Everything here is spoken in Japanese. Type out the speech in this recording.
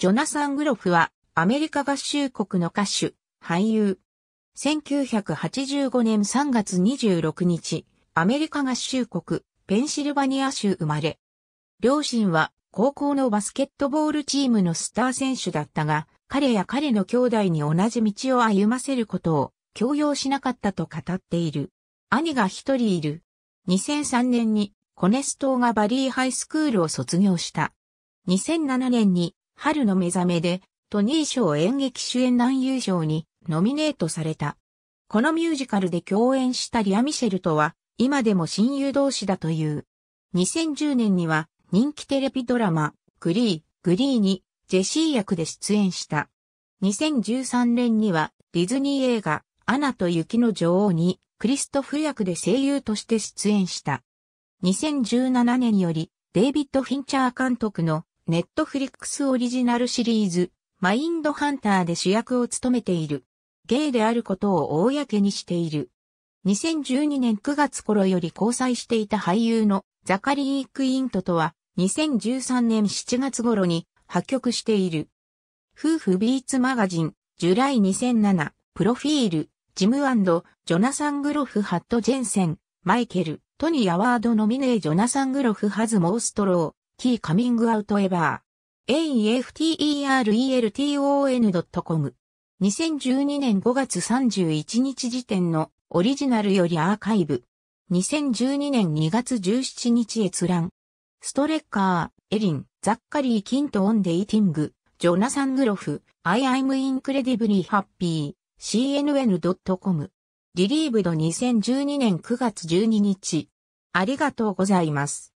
ジョナサン・グロフは、アメリカ合衆国の歌手、俳優。1985年3月26日、アメリカ合衆国、ペンシルバニア州生まれ。両親は、高校のバスケットボールチームのスター選手だったが、彼や彼の兄弟に同じ道を歩ませることを強要しなかったと語っている。兄が一人いる。2003年にコネスーがバリーハイスクールを卒業した。2007年に春の目覚めで、トニー賞演劇主演男優賞にノミネートされた。このミュージカルで共演したリア・ミシェルとは、今でも親友同士だという。2010年には、人気テレビドラマ、グリー、グリーに、ジェシー役で出演した。2013年には、ディズニー映画、アナと雪の女王に、クリストフ役で声優として出演した。2017年より、デイビッド・フィンチャー監督のネットフリックスオリジナルシリーズ、マインドハンターで主役を務めている。ゲイであることを公にしている。2012年9月頃より交際していた俳優のザカリー・クイントとは2013年7月頃に破局している。夫婦ビーツマガジン、ジュライ2007、プロフィール、ジムジョナサン・グロフ・ハット・ジェンセン、マイケル、トニー・アワードノミネージョナサン・グロフ・ハズ・モーストロー、キーカミングアウトエバー。v e f t e r e l t o n c o m 2012年5月31日時点のオリジナルよりアーカイブ。2012年2月17日閲覧。ストレッカー、エリン、ザッカリー・キント・オン・デイティング、ジョナサン・グロフ、I am incredibly happy, cnn.com。リリーブド2012年9月12日。ありがとうございます。